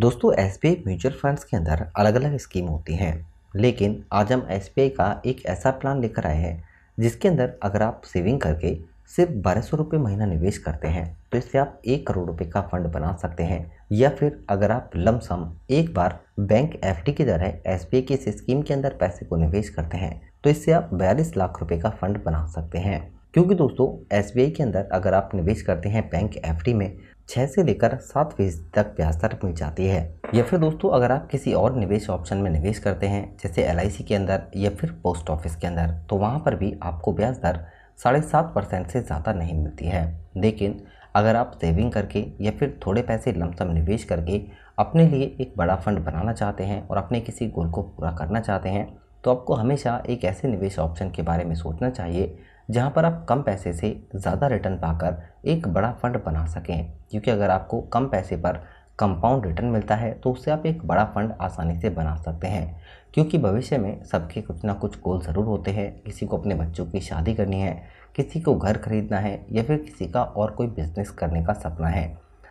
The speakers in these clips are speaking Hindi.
दोस्तों एस म्यूचुअल फंड्स के अंदर अलग अलग स्कीम होती हैं लेकिन आज हम एस का एक ऐसा प्लान लेकर आए हैं जिसके अंदर अगर आप सेविंग करके सिर्फ बारह सौ रुपये महीना निवेश करते हैं तो इससे आप एक करोड़ रुपये का फंड बना सकते हैं या फिर अगर आप लमसम एक बार बैंक डी की तरह एस बी की इस स्कीम के अंदर पैसे को निवेश करते हैं तो इससे आप बयालीस लाख रुपये का फंड बना सकते हैं क्योंकि दोस्तों एस के अंदर अगर आप निवेश करते हैं बैंक एफ में छः से लेकर सात फीसदी तक ब्याज दर मिल जाती है या फिर दोस्तों अगर आप किसी और निवेश ऑप्शन में निवेश करते हैं जैसे एल के अंदर या फिर पोस्ट ऑफिस के अंदर तो वहाँ पर भी आपको ब्याज दर साढ़े सात परसेंट से ज़्यादा नहीं मिलती है लेकिन अगर आप सेविंग करके या फिर थोड़े पैसे लमसम निवेश करके अपने लिए एक बड़ा फंड बनाना चाहते हैं और अपने किसी गोल को पूरा करना चाहते हैं तो आपको हमेशा एक ऐसे निवेश ऑप्शन के बारे में सोचना चाहिए जहाँ पर आप कम पैसे से ज़्यादा रिटर्न पाकर एक बड़ा फंड बना सकें क्योंकि अगर आपको कम पैसे पर कंपाउंड रिटर्न मिलता है तो उससे आप एक बड़ा फंड आसानी से बना सकते हैं क्योंकि भविष्य में सबके कुछ ना कुछ गोल ज़रूर होते हैं किसी को अपने बच्चों की शादी करनी है किसी को घर खरीदना है या फिर किसी का और कोई बिजनेस करने का सपना है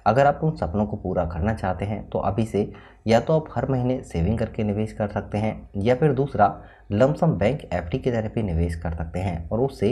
अगर आप उन सपनों को पूरा करना चाहते हैं तो अभी से या तो आप हर महीने सेविंग करके निवेश कर सकते हैं या फिर दूसरा लमसम बैंक एफ के तरह भी निवेश कर सकते हैं और उससे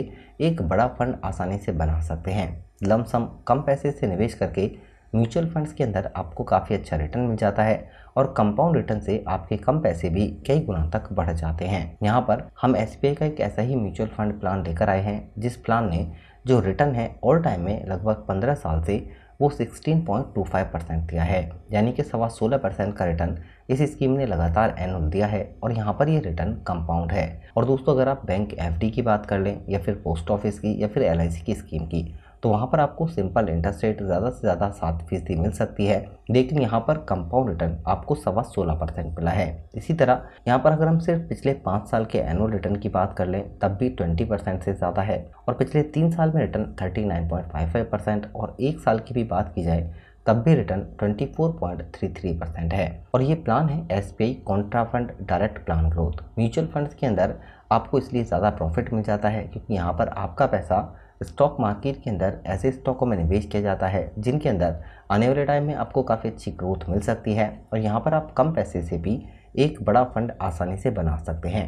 एक बड़ा फंड आसानी से बना सकते हैं लमसम कम पैसे से निवेश करके म्यूचुअल फंड्स के अंदर आपको काफ़ी अच्छा रिटर्न मिल जाता है और कंपाउंड रिटर्न से आपके कम पैसे भी कई गुना तक बढ़ जाते हैं यहाँ पर हम एस का एक ऐसा ही म्यूचुअल फंड प्लान लेकर आए हैं जिस प्लान ने जो रिटर्न है ऑल टाइम में लगभग पंद्रह साल से वो 16.25 परसेंट दिया है यानी कि सवा सोलह परसेंट का रिटर्न इस स्कीम ने लगातार एनुअल दिया है और यहाँ पर ये रिटर्न कंपाउंड है और दोस्तों अगर आप बैंक एफडी की बात कर लें या फिर पोस्ट ऑफिस की या फिर एलआईसी की स्कीम की तो वहाँ पर आपको सिंपल इंटरेस्ट रेट ज़्यादा से ज़्यादा सात फीसदी मिल सकती है लेकिन यहाँ पर कंपाउंड रिटर्न आपको सवा सोलह परसेंट मिला है इसी तरह यहाँ पर अगर हम सिर्फ पिछले पाँच साल के एनुअल रिटर्न की बात कर लें तब भी ट्वेंटी परसेंट से ज़्यादा है और पिछले तीन साल में return thirty nine point five five percent और एक साल की भी बात की जाए तब भी return twenty four point three three percent है और ये प्लान है S B I contra fund direct plan growth mutual funds के अंदर आपको इसलिए ज़्यादा प्रॉफिट मिल जाता है क्योंकि यहाँ पर आपका पैसा स्टॉक मार्केट के अंदर ऐसे स्टॉकों में निवेश किया जाता है जिनके अंदर आने वाले टाइम में आपको काफ़ी अच्छी ग्रोथ मिल सकती है और यहाँ पर आप कम पैसे से भी एक बड़ा फंड आसानी से बना सकते हैं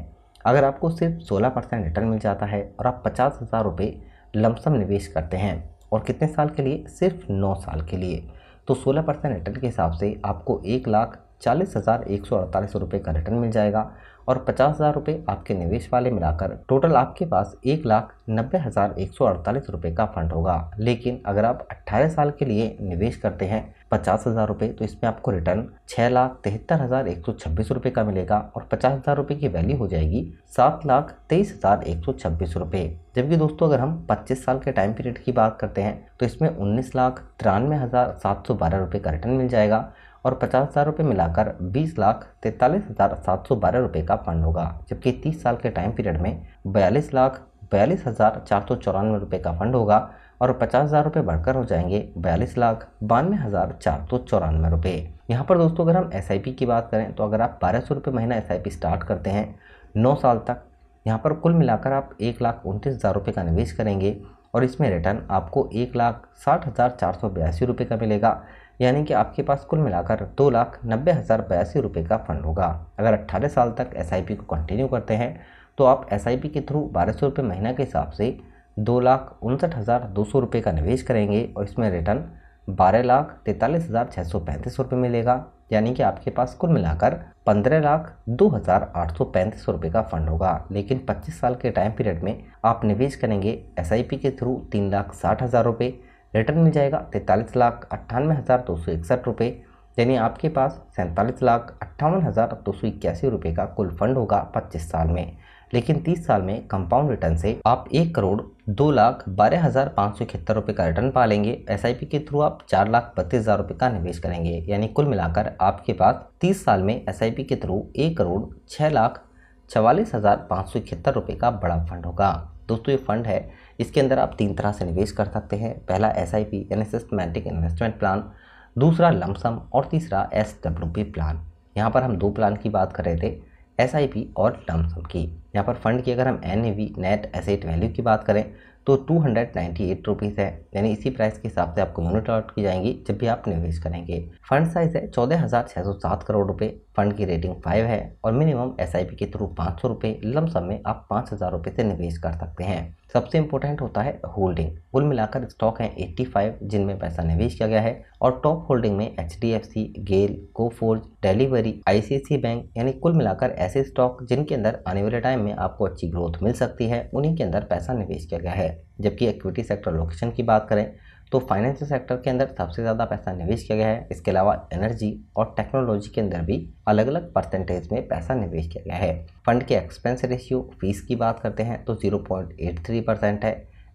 अगर आपको सिर्फ 16 परसेंट रिटर्न मिल जाता है और आप पचास हज़ार रुपये लमसम निवेश करते हैं और कितने साल के लिए सिर्फ नौ साल के लिए तो सोलह परसेंट रिटर्न के हिसाब से आपको एक लाख चालीस हज़ार एक सौ अड़तालीस रुपये का रिटर्न मिल जाएगा और पचास हज़ार रुपये आपके निवेश वाले मिलाकर टोटल आपके पास एक लाख नब्बे हज़ार एक सौ अड़तालीस रुपये का फंड होगा लेकिन अगर आप अट्ठारह साल के लिए निवेश करते हैं पचास हज़ार रुपये तो इसमें आपको रिटर्न छः लाख तिहत्तर हज़ार एक सौ छब्बीस रुपये का मिलेगा और पचास हज़ार रुपये की वैल्यू हो जाएगी सात लाख तेईस हज़ार एक सौ छब्बीस रुपये जबकि दोस्तों अगर हम पच्चीस साल के टाइम पीरियड की बात करते हैं तो इसमें उन्नीस लाख तिरानवे हज़ार सात सौ बारह रुपये का रिटर्न मिल जाएगा और पचास हज़ार रुपये मिलाकर बीस लाख तैंतालीस हज़ार सात सौ बारह रुपये का फंड होगा जबकि तीस साल के टाइम पीरियड में बयालीस लाख बयालीस हज़ार चार सौ चौरानवे रुपये का फंड होगा और पचास हज़ार रुपये बढ़कर हो जाएंगे बयालीस लाख बानवे हज़ार चार सौ चौरानवे रुपये यहाँ पर दोस्तों अगर हम एस की बात करें तो अगर आप बारह सौ रुपये महीना एस स्टार्ट करते हैं नौ साल तक यहाँ पर कुल मिलाकर आप एक लाख उनतीस हज़ार रुपये का निवेश करेंगे और इसमें रिटर्न आपको एक लाख साठ हज़ार चार सौ बयासी रुपये का मिलेगा यानी कि आपके पास कुल मिलाकर दो लाख नब्बे हज़ार बयासी रुपये का फ़ंड होगा अगर अट्ठारह साल तक एस को कंटिन्यू करते हैं तो आप एस के थ्रू बारह सौ रुपये महीना के हिसाब से दो लाख उनसठ हज़ार दो सौ रुपये का निवेश करेंगे और इसमें रिटर्न बारह लाख तैंतालीस हज़ार छः सौ पैंतीस रुपये मिलेगा यानी कि आपके पास कुल मिलाकर पंद्रह लाख दो हज़ार आठ सौ पैंतीस रुपये का फंड होगा लेकिन पच्चीस साल के टाइम पीरियड में आप निवेश करेंगे एस के थ्रू तीन लाख साठ हज़ार रुपये रिटर्न मिल जाएगा तैंतालीस लाख अट्ठानवे हज़ार दो सौ इकसठ रुपये यानी आपके पास सैंतालीस लाख अट्ठावन हज़ार दो सौ इक्यासी रुपये का कुल फंड होगा पच्चीस साल में लेकिन तीस साल में कंपाउंड रिटर्न से आप एक करोड़ दो लाख बारह हज़ार पाँच सौ इकहत्तर रुपये का रिटर्न पा लेंगे एस के थ्रू आप चार लाख बत्तीस हज़ार रुपये का निवेश करेंगे यानी कुल मिलाकर आपके पास तीस साल में एस के थ्रू एक करोड़ छः लाख चवालीस हज़ार पाँच सौ इकहत्तर रुपये का बड़ा फंड होगा दोस्तों ये फंड है इसके अंदर आप तीन तरह से निवेश कर सकते हैं पहला एस आई पी यानी सिस्टमैटिक इन्वेस्टमेंट प्लान दूसरा लमसम और तीसरा एस डब्ल्यू पी प्लान यहाँ पर हम दो प्लान की बात कर रहे थे एस आई पी और लमसम की यहाँ पर फंड की अगर हम N A V net asset value की बात करें तो two hundred ninety eight rupees है यानी इसी प्राइस के हिसाब से आपको यूनिट आउट की जाएंगी जब भी आप निवेश करेंगे फंड साइज है चौदह हज़ार छः सौ सात करोड़ रुपये फंड की रेटिंग फाइव है और मिनिमम एस के थ्रू पाँच सौ रुपये लमसम में आप पाँच हज़ार रुपये से निवेश कर सकते हैं सबसे इंपॉर्टेंट होता है होल्डिंग कुल मिलाकर स्टॉक है 85 जिनमें पैसा निवेश किया गया है और टॉप होल्डिंग में H D F C GAIL Coforge Delhivery ICICI bank यानी कुल मिलाकर ऐसे स्टॉक जिनके अंदर आने वाले टाइम में आपको अच्छी ग्रोथ मिल सकती है उन्हीं के अंदर पैसा निवेश किया गया है जबकि इक्विटी सेक्टर लोकेशन की बात करें तो फाइनेंशियल सेक्टर के अंदर सबसे ज़्यादा पैसा निवेश किया गया है इसके अलावा एनर्जी और टेक्नोलॉजी के अंदर भी अलग अलग परसेंटेज में पैसा निवेश किया गया है फंड के एक्सपेंस रेशियो फीस की बात करते हैं तो जीरो परसेंट है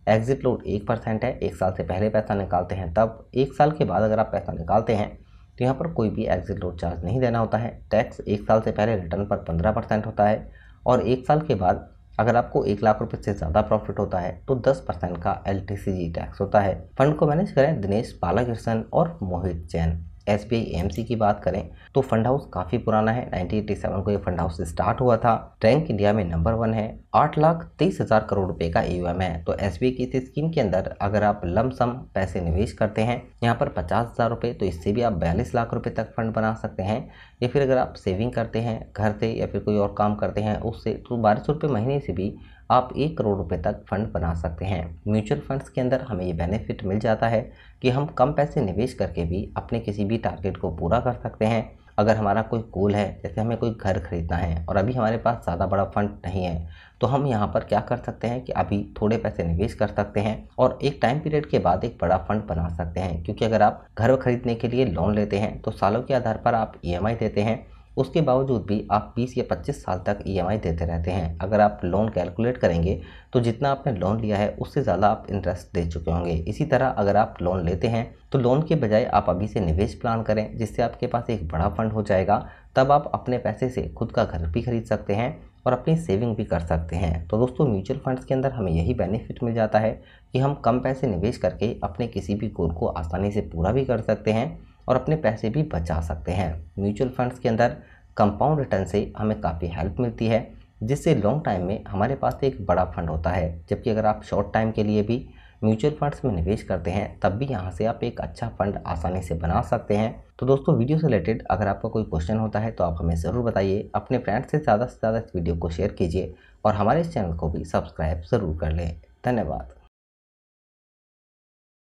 एग्जिट लोड एक परसेंट है एक साल से पहले पैसा निकालते हैं तब एक साल के बाद अगर आप पैसा निकालते हैं तो यहाँ पर कोई भी एग्जिट लोड चार्ज नहीं देना होता है टैक्स एक साल से पहले रिटर्न पर पंद्रह परसेंट होता है और एक साल के बाद अगर आपको एक लाख रुपए से ज़्यादा प्रॉफिट होता है तो 10 परसेंट का एल टैक्स होता है फंड को मैनेज करें दिनेश बालाकृष्णन और मोहित जैन एस बी की बात करें तो फंड हाउस काफ़ी पुराना है 1987 को ये फंड हाउस स्टार्ट हुआ था रैंक इंडिया में नंबर वन है आठ लाख तेईस हज़ार करोड़ रुपए का ई है तो एस की इस स्कीम के अंदर अगर आप लमसम पैसे निवेश करते हैं यहाँ पर पचास हज़ार रुपये तो इससे भी आप बयालीस लाख रुपये तक फंड बना सकते हैं या फिर अगर आप सेविंग करते हैं घर से या फिर कोई और काम करते हैं उससे तो बारह सौ रुपये महीने से भी आप एक करोड़ रुपए तक फंड बना सकते हैं म्यूचुअल फंड्स के अंदर हमें ये बेनिफिट मिल जाता है कि हम कम पैसे निवेश करके भी अपने किसी भी टारगेट को पूरा कर सकते हैं अगर हमारा कोई गोल है जैसे हमें कोई घर खरीदना है और अभी हमारे पास ज़्यादा बड़ा फंड नहीं है तो हम यहाँ पर क्या कर सकते हैं कि अभी थोड़े पैसे निवेश कर सकते हैं और एक टाइम पीरियड के बाद एक बड़ा फंड बना सकते हैं क्योंकि अगर आप घर खरीदने के लिए लोन लेते हैं तो सालों के आधार पर आप ई देते हैं उसके बावजूद भी आप 20 या 25 साल तक ईएमआई e देते रहते हैं अगर आप लोन कैलकुलेट करेंगे तो जितना आपने लोन लिया है उससे ज़्यादा आप इंटरेस्ट दे चुके होंगे इसी तरह अगर आप लोन लेते हैं तो लोन के बजाय आप अभी से निवेश प्लान करें जिससे आपके पास एक बड़ा फंड हो जाएगा तब आप अपने पैसे से खुद का घर भी खरीद सकते हैं और अपनी सेविंग भी कर सकते हैं तो दोस्तों म्यूचुअल फंड्स के अंदर हमें यही बेनिफिट मिल जाता है कि हम कम पैसे निवेश करके अपने किसी भी गोल को आसानी से पूरा भी कर सकते हैं और अपने पैसे भी बचा सकते हैं म्यूचुअल फंड्स के अंदर कंपाउंड रिटर्न से हमें काफ़ी हेल्प मिलती है जिससे लॉन्ग टाइम में हमारे पास एक बड़ा फंड होता है जबकि अगर आप शॉर्ट टाइम के लिए भी म्यूचुअल फंड्स में निवेश करते हैं तब भी यहाँ से आप एक अच्छा फंड आसानी से बना सकते हैं तो दोस्तों वीडियो से रिलेटेड अगर आपका कोई क्वेश्चन होता है तो आप हमें ज़रूर बताइए अपने फ्रेंड्स से ज़्यादा से ज़्यादा इस वीडियो को शेयर कीजिए और हमारे इस चैनल को भी सब्सक्राइब ज़रूर कर लें धन्यवाद